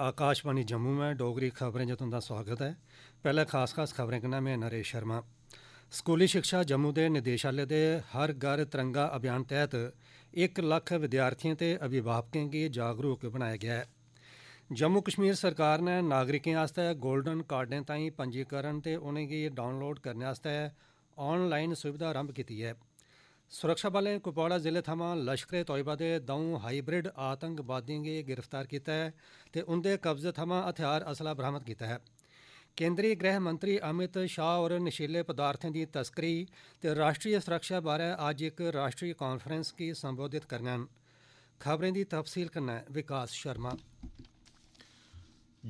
आकाशवाणी जम्मू में डोगरी खबरें च तुंदा स्वागत ऐ पैह्ले खास खास खबरें कन्नै में नरेश शर्मा स्कूली शिक्षा जम्मू दे निदेशालय दे हर घर तिरंगा अभियान तैह्त इक लक्ख विद्यार्थियें ते अभिभावकें गी जागरूक बनाया गेआ ऐ जम्मू कश्मीर सरकार नै नागरिकें आस्तै गोल्डन कार्डें ताईं पंजीकरण ते उनेंगी डाउनलोड करने आस्तै ऑनलाईन सुविधा रम्भ कीती ऐं ਸੁਰੱਖਿਆ ਨੇ ਕੁਪਵਾੜਾ ਜ਼ਿਲ੍ਹੇ ਥਮਾ ਲਸ਼ਕਰੇ ਤੋਇਬਾ ਦੇ ਦੋ ਹਾਈਬ੍ਰਿਡ ਆਤੰਕਵਾਦੀਆਂ ਨੂੰ ਗ੍ਰਿਫਤਾਰ ਕੀਤਾ ਹੈ ਤੇ ਉਹਦੇ ਕਬਜ਼ੇ ਥਮਾ ਹਥਿਆਰ ਅਸਲਾ ਬਰਾਮਦ ਕੀਤਾ ਹੈ ਕੇਂਦਰੀ ਗ੍ਰਹਿ ਮੰਤਰੀ ਅਮਿਤ ਸ਼ਾਹ ਹੋਰ ਨਸ਼ੀਲੇ ਪਦਾਰਥਾਂ ਦੀ ਤਸਕਰੀ ਤੇ ਰਾਸ਼ਟਰੀ ਸੁਰੱਖਿਆ ਬਾਰੇ ਅੱਜ ਇੱਕ ਰਾਸ਼ਟਰੀ ਕਾਨਫਰੰਸ ਕੀ ਸੰਬੋਧਿਤ ਕਰਨਾਂ ਖਬਰਾਂ ਦੀ ਤਫਸੀਲ ਕਰਨਾ ਵਿਕਾਸ ਸ਼ਰਮਾ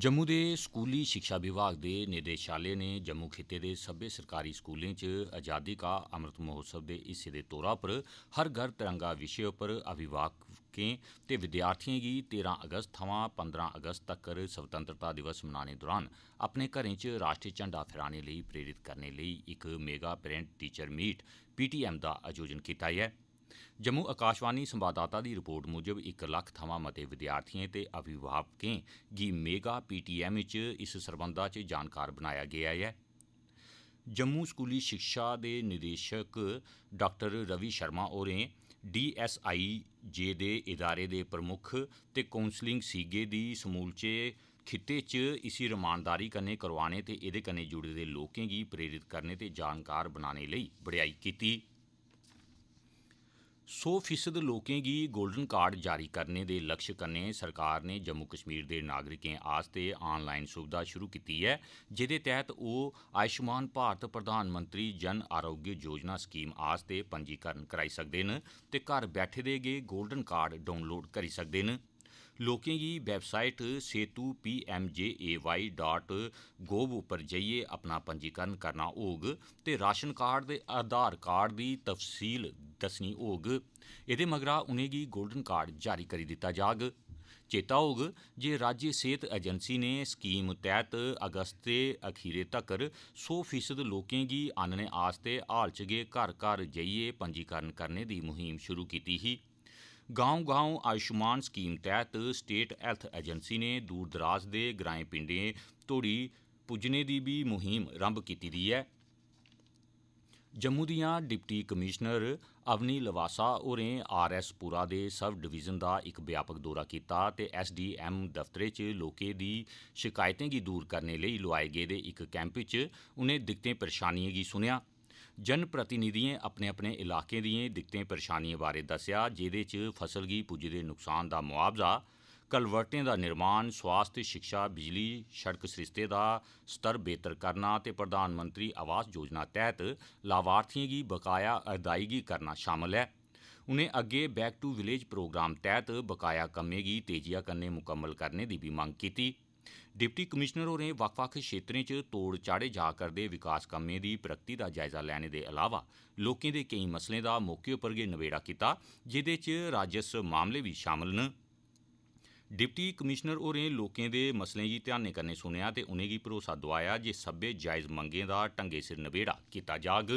ਜੰਮੂ ਦੇ ਸਕੂਲੀ ਸਿੱਖਿਆ ਵਿਭਾਗ ਦੇ ਨਿਰਦੇਸ਼ਾਲੇ ਨੇ ਜੰਮੂ ਖਿੱਤੇ ਦੇ ਸਭੇ ਸਰਕਾਰੀ ਸਕੂਲਾਂ 'ਚ ਆਜ਼ਾਦੀ ਕਾ ਅੰਮ੍ਰਿਤ ਮਹੋਤਸਵ ਦੇ ਇਸੇ ਦੇ ਤੌਰ 'ਤੇ ਹਰ ਘਰ ਤਿਰੰਗਾ ਵਿਸ਼ੇ ਉੱਪਰ ਅਭਿਵਾਕਕਾਂ ਤੇ ਵਿਦਿਆਰਥੀਆਂ ਦੀ 13 ਅਗਸਤ ਤੋਂ 15 ਅਗਸਤ ਤੱਕ ਸੁਤੰਤਰਤਾ ਦਿਵਸ ਮਨਾਉਣੇ ਦੌਰਾਨ ਆਪਣੇ ਘਰਾਂ 'ਚ ਰਾਸ਼ਟਰੀ ਝੰਡਾ ਫਹਿਰਾਉਣੇ ਲਈ ਪ੍ਰੇਰਿਤ ਕਰਨ ਲਈ ਇੱਕ mega parent teacher meet PTM ਦਾ ਆਯੋਜਨ ਕੀਤਾ ਹੈ जम्मू आकाशवाणी संवाददाता दी रिपोर्ट मूजब इक लक्ख थमां मते विद्यार्थिएं ते अभिभावकें गी मेगा पीटीएम च इस सरबंधा च जानकार बनाया गेआ ऐ जम्मू स्कूली शिक्षा दे निदेशक डा रवि शर्मा होरें डीएसआईजे दे इदारे दे प्रमुक्ख ते काउंसलिंग सीगे दी समूलचे खित्ते च इसी रमानदारी कन्नै करोआने ते एह्दे कन्नै जुड़े दे लोकें गी प्रेरित करने ते जानकार बनाने लेई बड़ेयाई कीती ऐ 100 फीसद लोकें गी गोल्डन कार्ड जारी करने दे लक्ष्य कन्नै सरकार नै जम्मू कश्मीर दे नागरिकें आस्तै आनलाईन सुविधा शुरू कीती ऐ जेहदे तैहत ओह् आयुष्मान भारत प्रधानमंत्री जन आरोग्य योजना स्कीम आस्तै पंजीकरण कराई सकदे न ते घर बैठे दे गै गोल्डन कार्ड डाउनलोड करी सकदे न लोकें गी website Setu PMJAY dot gov उप्पर जाइयै अपना पंजीकरण करना होग ते राशन कार्ड ते आधार कार्ड दी तफसील दस्सनी होग एह्दे मगरा उनेंगी गोल्डन कार्ड जारी करी दित्ता जाग चेता होग जे राज्य सेहत एजेंसी नै स्कीम तैह्त अगस्त दे अखीरै तक्कर सौ फीसद लोकें गी आह्नने आस्तै हाल च गै घर घर जाइयै पंजीकरण करने दी मुहिम शुरू कीती ही ਗਾਉਂ ਗਾਉਂ ਆਯੁਸ਼ਮਾਨ ਸਕੀਮ ਤਹਿਤ ਸਟੇਟ ਹੈਲਥ ਏਜੰਸੀ ਨੇ ਦੂਰ ਦਰਾਜ ਦੇ ਗ੍ਰਾਮ ਪਿੰਡੇ ਤੋੜੀ ਪੁੱਜਨੇ ਦੀ ਵੀ ਮੁਹਿੰਮ ਰੰਭ ਕੀਤੀ ਦੀ ਹੈ ਜੰਮੂ ਦੀਆਂ ਡਿਪਟੀ ਕਮਿਸ਼ਨਰ ਅਵਨੀ ਲਵਾਸਾ ਹੋਰੇ ਆਰਐਸ ਪੂਰਾ ਦੇ ਸਬ ਡਿਵੀਜ਼ਨ ਦਾ ਇੱਕ ਵਿਆਪਕ ਦੌਰਾ ਕੀਤਾ ਤੇ ਐਸਡੀਐਮ ਦਫ਼ਤਰੇ 'ਚ ਲੋਕੇ ਦੀ ਸ਼ਿਕਾਇਤਾਂ ਕੀ ਦੂਰ ਕਰਨ ਲਈ ਲੁਆਏ ਗਏ ਦੇ ਇੱਕ ਕੈਂਪ 'ਚ ਉਹਨੇ ਦਿੱਕਤਾਂ ਪਰੇਸ਼ਾਨੀਆਂ ਕੀ ਸੁਣਿਆ ਜਨ ਪ੍ਰਤੀਨਿਧੀਆਂ ਆਪਣੇ ਆਪਣੇ ਇਲਾਕੇ ਦੀਆਂ ਦਿੱਕਤਾਂ ਪਰੇਸ਼ਾਨੀਆਂ ਬਾਰੇ ਦੱਸਿਆ ਜਿਹਦੇ 'ਚ ਫਸਲ ਗੀ ਦੇ ਨੁਕਸਾਨ ਦਾ ਮੁਆਵਜ਼ਾ ਕਲਵਰਟਾਂ ਦਾ ਨਿਰਮਾਣ ਸਵਾਸਥ ਸਿੱਖਿਆ ਬਿਜਲੀ ਸੜਕ ਸਿਸਤੇ ਦਾ ਸਤਰ ਬਿਹਤਰ ਕਰਨਾ ਤੇ ਪ੍ਰਧਾਨ ਮੰਤਰੀ ਆਵਾਸ ਯੋਜਨਾ ਤਹਿਤ ਲਾਭਾਰਥੀਆਂ ਦੀ ਬਕਾਇਆ ਅਦਾਇਗੀ ਕਰਨਾ ਸ਼ਾਮਲ ਹੈ ਉਨੇ ਅੱਗੇ ਬੈਕ ਟੂ ਵਿਲੇਜ ਪ੍ਰੋਗਰਾਮ ਤਹਿਤ ਬਕਾਇਆ ਕੰਮੇਗੀ ਤੇਜ਼ੀਆ ਕੰਨੇ ਮੁਕੰਮਲ ਕਰਨੇ ਦੀ ਵੀ ਮੰਗ ਕੀਤੀ ਡਿਪਟੀ ਕਮਿਸ਼ਨਰ ਹੋਰੇ ਵਕਫਾ ਵੱਖ ਖੇਤਰਾਂ 'ਚ ਤੋੜ ਚਾੜੇ ਜਾ ਕਰਦੇ ਵਿਕਾਸ ਕੰਮੇ ਦੀ ਪ੍ਰਗਤੀ ਦਾ ਜਾਇਜ਼ਾ ਲੈਣ ਦੇ ਇਲਾਵਾ ਲੋਕਾਂ ਦੇ ਕਈ ਮਸਲੇ ਦਾ ਮੌਕੇ ਉੱਪਰ ਗੇ ਨਵੇੜਾ ਕੀਤਾ ਜਿਦੇ 'ਚ ਰਾਜਸ ਮਾਮਲੇ ਵੀ ਸ਼ਾਮਲ ਨੇ ਡਿਪਟੀ ਕਮਿਸ਼ਨਰ ਹੋਰੇ ਲੋਕਾਂ ਦੇ ਮਸਲੇ ਦੀ ਧਿਆਨ ਕਰਨੇ ਸੁਣਿਆ ਤੇ ਉਹਨੇ ਕੀ ਭਰੋਸਾ ਦਵਾਇਆ ਜੇ ਸਭੇ ਜਾਇਜ਼ ਮੰਗੇ ਦਾ ਟੰਗੇ ਸਿਰ ਨਵੇੜਾ ਕੀਤਾ ਜਾਗ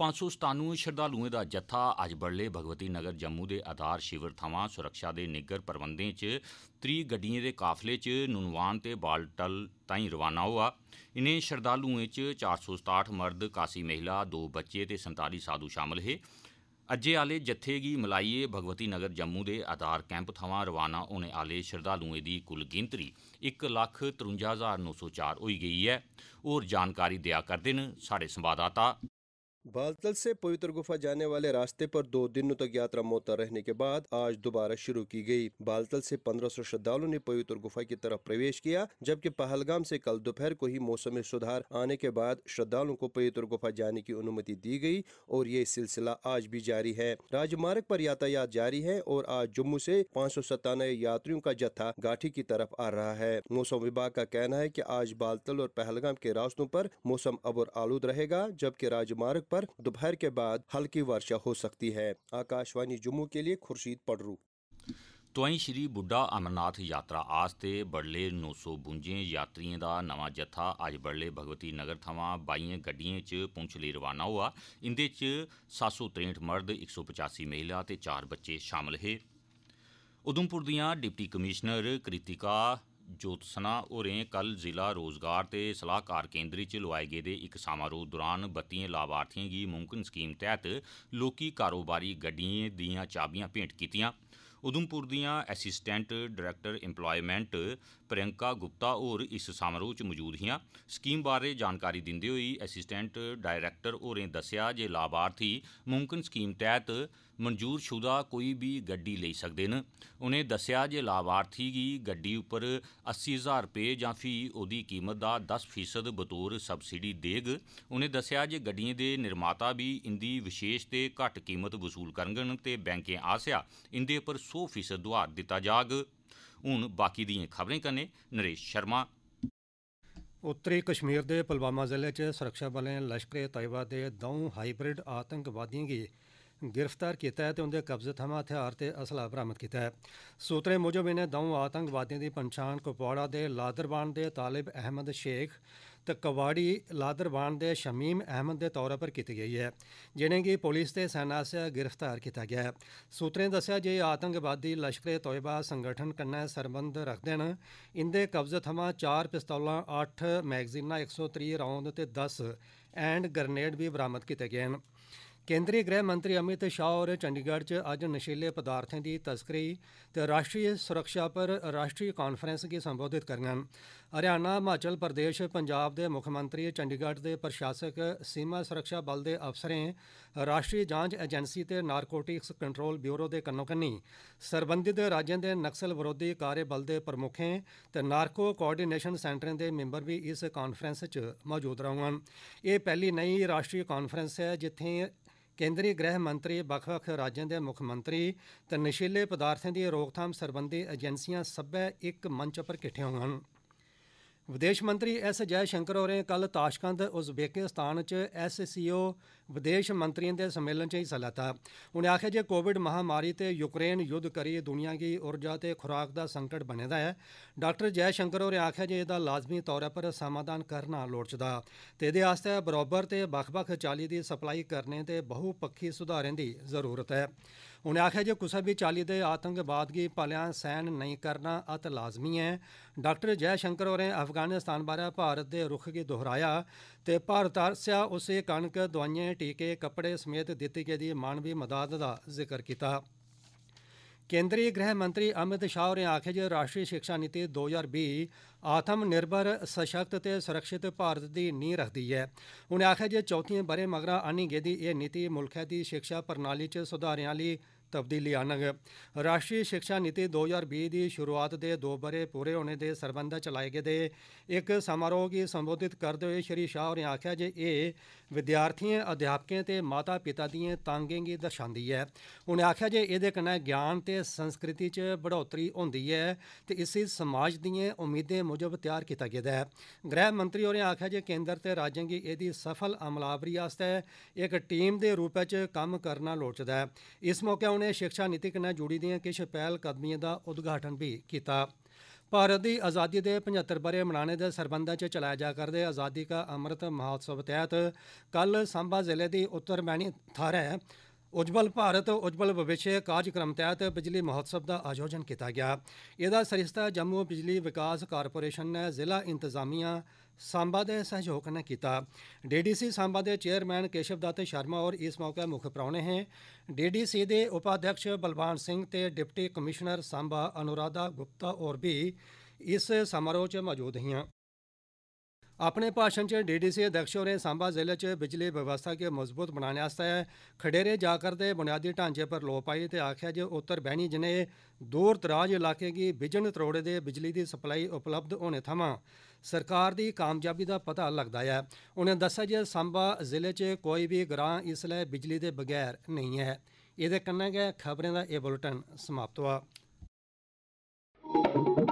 597 ਸ਼ਰਧਾਲੂਆਂ ਦਾ ਜੱਥਾ ਅੱਜ ਬੜਲੇ ਭਗਵਤੀ ਨਗਰ ਜੰਮੂ ਦੇ ਆਧਾਰ ਸ਼ਿਵਰ ਥਾਵਾਂ ਸੁਰੱਖਿਆ ਦੇ ਨਿਗਰ ਪ੍ਰਬੰਧਾਂ 'ਚ ਤ੍ਰੀ ਗੱਡੀਆਂ ਦੇ ਕਾਫਲੇ 'ਚ ਨੁਨਵਾਨ ਤੇ ਬਾਲਟਲ ਤਾਈਂ ਰਵਾਨਾ ਹੋਆ ਇਨੇ ਸ਼ਰਧਾਲੂਆਂ 'ਚ 467 ਮਰਦ ਕਾਸੀ ਮਹਿਲਾ ਦੋ ਬੱਚੇ ਤੇ 47 ਸਾਧੂ ਸ਼ਾਮਲ ਹੈ ਅੱਜੇ ਆਲੇ ਜੱਥੇ ਦੀ ਮਲਾਈਏ ਭਗਵਤੀ ਨਗਰ ਜੰਮੂ ਦੇ ਆਧਾਰ ਕੈਂਪ ਥਾਵਾਂ ਰਵਾਨਾ ਹੋਣੇ ਆਲੇ ਸ਼ਰਧਾਲੂਆਂ ਦੀ ਕੁੱਲ ਗਿਣਤਰੀ 153904 ਹੋਈ ਗਈ ਹੈ ਹੋਰ ਜਾਣਕਾਰੀ ਦਿਆ ਕਰਦੇ ਨੇ ਸਾਡੇ ਸੰਵਾਦਦਾਤਾ बालतल से पवित्र गुफा जाने वाले रास्ते पर दो दिनों तक यात्रा मोतर रहने के बाद आज दोबारा शुरू की गई बालतल से 1500 श्रद्धालुओं ने पवित्र गुफा की तरफ प्रवेश किया जबकि पहलगाम से कल दोपहर को ही मौसम में सुधार आने के बाद श्रद्धालुओं को पवित्र गुफा जाने की अनुमति दी गई और ये सिलसिला आज भी जारी है राजमार्ग पर यातायात जारी है और आज जम्मू से पाँच यात्रियों का जत्था घाटी की तरफ आ रहा है मौसम विभाग का कहना है की आज बालतल और पहलगाम के रास्तों आरोप मौसम अबर आलूद रहेगा जबकि राजमार्ग पर दोपहर के बाद हल्की वर्षा हो सकती है आकाशवाणी जम्मू के लिए खुर्शीद पडरू तोआई श्री बुढ़ा अमरनाथ यात्रा आस्तै बडलै नौ सौ बुंजे यात्रिएं दा नमां जत्था अज बडलै भगवती नगर थमां बाइएं गड्डिएं च पुंछ लेई रवाना हुआ इंदे च सत्त सौ त्रेंठ मर्द एक सौ पचासी महिला ते चार बच्चे शामिल हे उधमपुर दियां डिप्टी कमिशनर कृतिका ਜੋਤਸਨਾ ਹੋਰੇ ਕੱਲ ਜ਼ਿਲ੍ਹਾ ਰੋਜ਼ਗਾਰ ਤੇ ਸਲਾਹਕਾਰ ਕੇਂਦਰੀ ਚ ਲਵਾਏ ਗਏ ਦੇ ਇੱਕ ਸਮਾਰੋਹ ਦੌਰਾਨ 32 ਲਾਭਾਰਥੀਆਂ ਦੀ ਮੁਮਕਨ ਸਕੀਮ ਤਹਿਤ ਲੋਕੀ ਕਾਰੋਬਾਰੀ ਗੱਡੀਆਂ ਦੀਆਂ ਚਾਬੀਆਂ ਭੇਂਟ ਕੀਤੀਆਂ ਉਦੋਂਪੁਰ ਦੀਆਂ assistant director employment Priyanka Gupta ਹੋਰ ਇਸ ਸਮਾਰੋਹ 'ਚ ਮੌਜੂਦ ਹੀਆਂ ਸਕੀਮ ਬਾਰੇ ਜਾਣਕਾਰੀ ਦਿੰਦੇ ਹੋਏ ਅਸਿਸਟੈਂਟ ਡਾਇਰੈਕਟਰ ਹੋਰੇ ਦੱਸਿਆ ਜੇ ਲਾਭਾਰਥੀ ਮੁਮਕਨ ਸਕੀਮ ਤਹਿਤ ਮਨਜ਼ੂਰशुदा ਕੋਈ ਵੀ ਗੱਡੀ ਲਈ ਸਕਦੇ ਨੇ ਉਹਨੇ ਦੱਸਿਆ ਜੇ ਲਾਭਾਰਥੀ ਦੀ ਗੱਡੀ ਉੱਪਰ 80000 ਰੁਪਏ ਜਾਂ ਫੀ ਉਹਦੀ ਕੀਮਤ ਦਾ 10% ਬਤੌਰ ਸਬਸਿਡੀ ਦੇਗ ਉਹਨੇ ਦੱਸਿਆ ਜੇ ਗੱਡੀਆਂ ਦੇ ਨਿਰਮਾਤਾ ਵੀ ਇੰਦੀ ਵਿਸ਼ੇਸ਼ ਤੇ ਘੱਟ ਕੀਮਤ ਵਸੂਲ ਕਰਨਗੇ ਤੇ ਬੈਂਕਾਂ ਆਸਿਆ ਇੰਦੇ ਉੱਪਰ 100% ਦੁਆਰ ਦਿੱਤਾ ਜਾਗ ਹੁਣ ਬਾਕੀ ਦੀਆਂ ਖਬਰਾਂ ਕਨੇ ਨਰੇਸ਼ ਸ਼ਰਮਾ ਉੱਤਰੀ ਕਸ਼ਮੀਰ ਦੇ ਪਲਵਾਮਾ ਜ਼ਿਲ੍ਹੇ 'ਚ ਸੁਰੱਖਿਆ ਬਲਾਂ ਲਸ਼ਕਰ-ਏ-ਤਾਇਬਾ ਦੇ ਦੋ ਹਾਈਬ੍ਰਿਡ ਆਤੰਕਵਾਦੀਆਂ ਦੀ ਗ੍ਰਿਫਤਾਰ ਕੀਤਾ ਹੈ ਤੇ ਉਹਦੇ ਕਬਜ਼ੇ ਥਮਾ ਹਥਿਆਰ ਤੇ ਅਸਲਾ ਬਰਾਮਦ ਕੀਤਾ ਹੈ ਸੂਤਰੇ ਮੁਜਬ ਇਹਨੇ ਦਉ ਆਤੰਕਵਾਦੀਆਂ ਦੀ ਪਛਾਣ ਕੁਪਵਾੜਾ ਦੇ ਲਾਦਰਬਾਨ ਦੇ ਤਾਲਿਬ ਅਹਿਮਦ ਸ਼ੇਖ ਤੇ ਕਵਾੜੀ ਲਾਦਰਬਾਨ ਦੇ ਸ਼ਮੀਮ ਅਹਿਮਦ ਦੇ ਤੌਰ 'ਤੇ ਕੀਤੀ ਗਈ ਹੈ ਜਿਹਨੇ ਕਿ ਪੁਲਿਸ ਤੇ ਸੈਨਾ ਸੇ ਗ੍ਰਿਫਤਾਰ ਕੀਤਾ ਗਿਆ ਹੈ ਸੂਤਰੇ ਦੱਸਿਆ ਜੇ ਆਤੰਕਵਾਦੀ ਲਸ਼ਕਰੇ ਤੋਇਬਾ ਸੰਗਠਨ ਕੰਨਾ ਸਰਬੰਧ ਰੱਖਦੇ ਹਨ ਇੰਦੇ ਕਬਜ਼ੇ ਥਮਾ 4 ਪਿਸਤੌਲਾਂ 8 ਮੈਗਜ਼ੀਨਾਂ 130 ਰੌਂਦ ਤੇ 10 ਐਂਡ ਗ੍ਰਨੇਡ ਵੀ ਬਰਾਮਦ ਕੀਤੇ ਗਏ ਹਨ ਕੇਂਦਰੀ ਗ੍ਰਹਿ ਮੰਤਰੀ ਅਮਿਤ ਸ਼ਾਹ ਹੋਰ ਚੰਡੀਗੜ੍ਹ 'ਚ ਅੱਜ ਨਸ਼ੀਲੇ ਪਦਾਰਥਾਂ ਦੀ ਤਸਕਰੀ ਤੇ ਰਾਸ਼ਟਰੀ ਸੁਰੱਖਿਆ ਪਰ ਰਾਸ਼ਟਰੀ ਕਾਨਫਰੰਸ ਕੀ ਸੰਬੋਧਿਤ ਕਰਨਗੇ ਹਰਿਆਣਾ ਹਿਮਾਚਲ ਪ੍ਰਦੇਸ਼ ਪੰਜਾਬ ਦੇ ਮੁੱਖ ਮੰਤਰੀ ਚੰਡੀਗੜ੍ਹ ਦੇ ਪ੍ਰਸ਼ਾਸਕ ਸੀਮਾ ਸੁਰੱਖਿਆ ਬਲ ਦੇ ਅਫਸਰਾਂ ਰਾਸ਼ਟਰੀ ਜਾਂਚ ਏਜੰਸੀ ਤੇ ਨਾਰਕੋਟਿਕਸ ਕੰਟਰੋਲ ਬਿਊਰੋ ਦੇ ਕੰਨੀ ਸਰਬੰਧਿਤ ਰਾਜਾਂ ਦੇ ਨਕਸਲ ਵਿਰੋਧੀ ਕਾਰਜਬਲ ਦੇ ਪ੍ਰਮੁੱਖਾਂ ਤੇ ਨਾਰਕੋ ਕੋਆਰਡੀਨੇਸ਼ਨ ਸੈਂਟਰਾਂ ਦੇ ਮੈਂਬਰ ਵੀ ਇਸ ਕਾਨਫਰੰਸ 'ਚ ਮੌਜੂਦ ਰਹਿਣਗੇ ਇਹ ਪਹਿਲੀ ਨਈ ਰਾਸ਼ਟਰੀ ਕਾਨਫਰੰਸ ਹੈ ਜਿੱਥੇ ਕੇਂਦਰੀ ਗ੍ਰਹਿ ਮੰਤਰੀ ਵੱਖ-ਵੱਖ ਰਾਜਾਂ ਦੇ ਮੁੱਖ ਮੰਤਰੀ ਤੇ ਨਸ਼ੀਲੇ ਪਦਾਰਥਾਂ ਦੀ ਰੋਕਥਾਮ ਸਰਬੰਧੀ ਏਜੰਸੀਆਂ ਸਭੇ ਇੱਕ ਮੰਚ ਉੱਪਰ ਇਕੱਠੇ ਹੋਣਗੇ ਵਿਦੇਸ਼ ਮੰਤਰੀ ਐਸ ਜੈ ਸ਼ੰਕਰ ਹੋਰੇ ਕੱਲ ਤਾਸ਼ਕੰਦ ਉਜ਼ਬੇਕਿਸਤਾਨ ਚ ਐਸ ਸੀਓ ਵਿਦੇਸ਼ ਮੰਤਰੀਆਂ ਦੇ ਸੰਮੇਲਨ ਚ ਹਿੱਸਾ ਲਿਆ। ਉਹਨੇ ਆਖਿਆ ਜੇ ਕੋਵਿਡ ਮਹਾਮਾਰੀ ਤੇ ਯੂਕਰੇਨ ਯੁੱਧ ਕਰੀ ਦੁਨੀਆ ਦੀ ਊਰਜਾ ਤੇ ਖੁਰਾਕ ਦਾ ਸੰਕਟ ਬਣਿਆ ਹੈ। ਡਾਕਟਰ ਜੈ ਸ਼ੰਕਰ ਹੋਰੇ ਆਖਿਆ ਜੇ ਇਹਦਾ ਲਾਜ਼ਮੀ ਤੌਰ ਪਰ ਸਮਾਧਾਨ ਕਰਨਾ ਲੋੜਚਦਾ ਤੇ ਇਹਦੇ ਆਸਤੇ ਬਰਾਬਰ ਤੇ ਵੱਖ-ਵੱਖ ਚਾਲੀ ਦੀ ਸਪਲਾਈ ਕਰਨੇ ਤੇ ਬਹੁਪੱਖੀ ਸੁਧਾਰਾਂ ਦੀ ਜ਼ਰੂਰਤ ਹੈ। ਉਨੇ ਆਖਿਆ ਜੇ ਕੁਸਾ ਵੀ ਚਾਲੀ ਦੇ ਆਤੰਕਵਾਦ ਕੀ ਪਾਲਿਆ ਸੈਨ ਨਹੀਂ ਕਰਨਾ ਅਤ ਲਾਜ਼ਮੀ ਹੈ ਡਾਕਟਰ ਜੈ ਸ਼ੰਕਰ ਹੋਰੇ ਅਫਗਾਨਿਸਤਾਨ ਬਾਰੇ ਭਾਰਤ ਦੇ ਰੁਖ ਕੀ ਦੁਹਰਾਇਆ ਤੇ ਭਾਰਤ ਅਰਸਿਆ ਉਸੇ ਕਣਕ ਦਵਾਈਆਂ ਟੀਕੇ ਕੱਪੜੇ ਸਮੇਤ ਦਿੱਤੀ ਗਈ ਮਾਨਵੀ ਮਦਦ ਦਾ ਜ਼ਿਕਰ ਕੀਤਾ ਕੇਂਦਰੀ ਗ੍ਰਹਿ ਮੰਤਰੀ ਅਮਿਤ ਸ਼ਾਹ ਨੇ ਆਖੇ ਜੇ ਰਾਸ਼ਟਰੀ ਸਿੱਖਿਆ ਨੀਤੀ 2020 ਆਤਮ ਨਿਰਭਰ ਸਸ਼ਕਤ ਤੇ ਸੁਰੱਖਿਅਤ ਭਾਰਤ ਦੀ ਨੀਂਹ ਰੱਖਦੀ ਹੈ ਉਹਨੇ ਆਖੇ ਜੇ ਚੌਥੀਆਂ ਬਰੇ ਮਗਰਾ ਆਣੀ ਗਈ ਦੀ ਇਹ ਨੀਤੀ ਮੁਲਕ ਦੀ ਸਿੱਖਿਆ ਪ੍ਰਣਾਲੀ ਚ ਸੁਧਾਰਿਆਂ ਲਈ ਤਬਦੀਲੀ ਆਣਗ ਰਾਸ਼ਟਰੀ ਸਿੱਖਿਆ ਨੀਤੀ 2020 ਦੀ ਸ਼ੁਰੂਆਤ ਦੇ 2 ਬਰੇ ਪੂਰੇ ਹੋਣੇ ਦੇ ਸਰਬੰਧ ਚ ਲਾਏ ਗਏ ਦੇ ਇੱਕ ਸਮਾਰੋਹ ਕੀ ਸੰਬੋਧਿਤ ਕਰਦੇ ਹੋਏ ਸ਼੍ਰੀ ਸ਼ਾਹ ਹੋਰੇ ਆਖਿਆ ਜੇ ਇਹ ਵਿਦਿਆਰਥੀਆਂ ਅਧਿਆਪਕਾਂ ਤੇ ਮਾਤਾ-ਪਿਤਾ ਦੀਆਂ ਕੀ ਦਰਸਾਉਂਦੀ ਹੈ ਉਹਨੇ ਆਖਿਆ ਜੇ ਇਹਦੇ ਕਨਾ ਗਿਆਨ ਤੇ ਸੰਸਕ੍ਰਿਤੀ ਚ ਬੜੋਤਰੀ ਹੁੰਦੀ ਹੈ ਤੇ ਇਸੇ ਸਮਾਜ ਦੀਆਂ ਉਮੀਦਾਂ ਮੁਜਬ ਤਿਆਰ ਕੀਤਾ ਗਿਆ ਹੈ ਗ੍ਰਹਿ ਮੰਤਰੀ ਹੋਰੇ ਆਖਿਆ ਜੇ ਕੇਂਦਰ ਤੇ ਰਾਜਾਂ ਦੀ ਇਹਦੀ ਸਫਲ ਅਮਲਾਵਰੀ ਵਾਸਤੇ ਇੱਕ ਟੀਮ ਦੇ ਰੂਪ ਵਿੱਚ ਕੰਮ ਕਰਨਾ ਲੋੜਚਦਾ ਹੈ ਇਸ ਮੌਕੇ ਨੇ ਸਿੱਖਿਆ ਨੀਤੀ ਕन्नै ਜੁੜੀ ਦੀਆਂ ਕਿਸ਼ ਪਹਿਲ ਕਦਮੀਆਂ ਦਾ ਉਦਘਾਟਨ ਵੀ ਕੀਤਾ ਭਾਰਤ ਦੀ ਆਜ਼ਾਦੀ ਦੇ 75 ਬਰੇ ਮਨਾਣੇ ਦੇ ਸਰਬੰਧਾਂ 'ਚ ਚਲਾਇਆ ਜਾ ਕਰਦੇ ਆਜ਼ਾਦੀ ਕਾ ਅੰਮ੍ਰਿਤ ਮਹੋਤਸਵ ਤਹਿਤ ਕੱਲ ਸੰਭਾ ਜ਼ਿਲ੍ਹੇ ਦੀ ਉੱਤਰ ਮੈਣੀ ਥਾਰੇ ਉਜਵਲ ਭਾਰਤ ਉਜਵਲ ਭਵਿਸ਼ਯ ਕਾਰਜਕ੍ਰਮ ਤਹਿਤ ਬਿਜਲੀ ਮਹੋਤਸਵ ਦਾ ਆਯੋਜਨ ਕੀਤਾ ਗਿਆ ਇਹਦਾ ਸਰਿਸਤਾ ਜੰਮੂ ਬਿਜਲੀ ਵਿਕਾਸ ਕਾਰਪੋਰੇਸ਼ਨ ਨੇ ਜ਼ਿਲ੍ਹਾ ਇੰਤਜ਼ਾਮੀਆਂ ਸਾਂਬਾ ਦੇ ਸਹਿਯੋਗ ਨਾਲ ਕੀਤਾ ਡੀਡੀਸੀ ਸਾਂਬਾ ਦੇ ਚੇਅਰਮੈਨ ਕੇਸ਼ਵ ਦਾਤ ਸ਼ਰਮਾ ਔਰ ਇਸ ਮੌਕੇ ਮੁੱਖ ਪ੍ਰਾਉਣੇ ਹਨ ਡੀਡੀਸੀ ਦੇ ਉਪਾਧਿਕਸ਼ ਬਲਵਾਨ ਸਿੰਘ ਤੇ ਡਿਪਟੀ ਕਮਿਸ਼ਨਰ ਸਾਂਬਾ ਅਨੁਰਾਧਾ ਗੁਪਤਾ ਔਰ ਵੀ ਇਸ ਸਮਾਰੋਹ 'ਚ ਮੌਜੂਦ ਹਿਆਂ ਆਪਣੇ ਭਾਸ਼ਣ 'ਚ ਡੀਡੀਸੀ ਅਧਿਕਸ਼ ਹੋਰੇ ਸੰਭਾ ਜ਼ਿਲ੍ਹੇ 'ਚ ਬਿਜਲੀ ਵਿਵਸਥਾ ਕੇ ਮਜ਼ਬੂਤ ਬਣਾਉਣ ਵਾਸਤੇ ਖੜੇਰੇ ਜਾ ਕਰਦੇ ਬੁਨਿਆਦੀ ਢਾਂਚੇ ਪਰ ਲੋਪ ਆਈ ਤੇ ਆਖਿਆ ਜੇ ਉੱਤਰ ਬਹਿਣੀ ਜਨੇ ਦੂਰ ਤਰਾਜ ਇਲਾਕੇ ਕੀ ਬਿਜਣ ਤਰੋੜੇ ਦੇ ਬਿਜਲੀ ਦੀ ਸਪਲਾਈ ਉਪਲਬਧ ਹੋਣੇ ਥਮਾਂ ਸਰਕਾਰ ਦੀ ਕਾਮਯਾਬੀ ਦਾ ਪਤਾ ਲੱਗਦਾ ਹੈ ਉਹਨੇ ਦੱਸਿਆ ਜੇ ਸੰਭਾ ਜ਼ਿਲ੍ਹੇ 'ਚ ਕੋਈ ਵੀ ਗ੍ਰਾਮ ਇਸ ਲਈ ਬਿਜਲੀ ਦੇ ਬਗੈਰ ਨਹੀਂ ਹੈ ਇਹਦੇ ਕੰਨਾਂ ਗਏ ਖਬਰਾਂ ਦਾ ਇਹ ਬੁਲਟਨ ਸਮਾਪਤ ਹੋਆ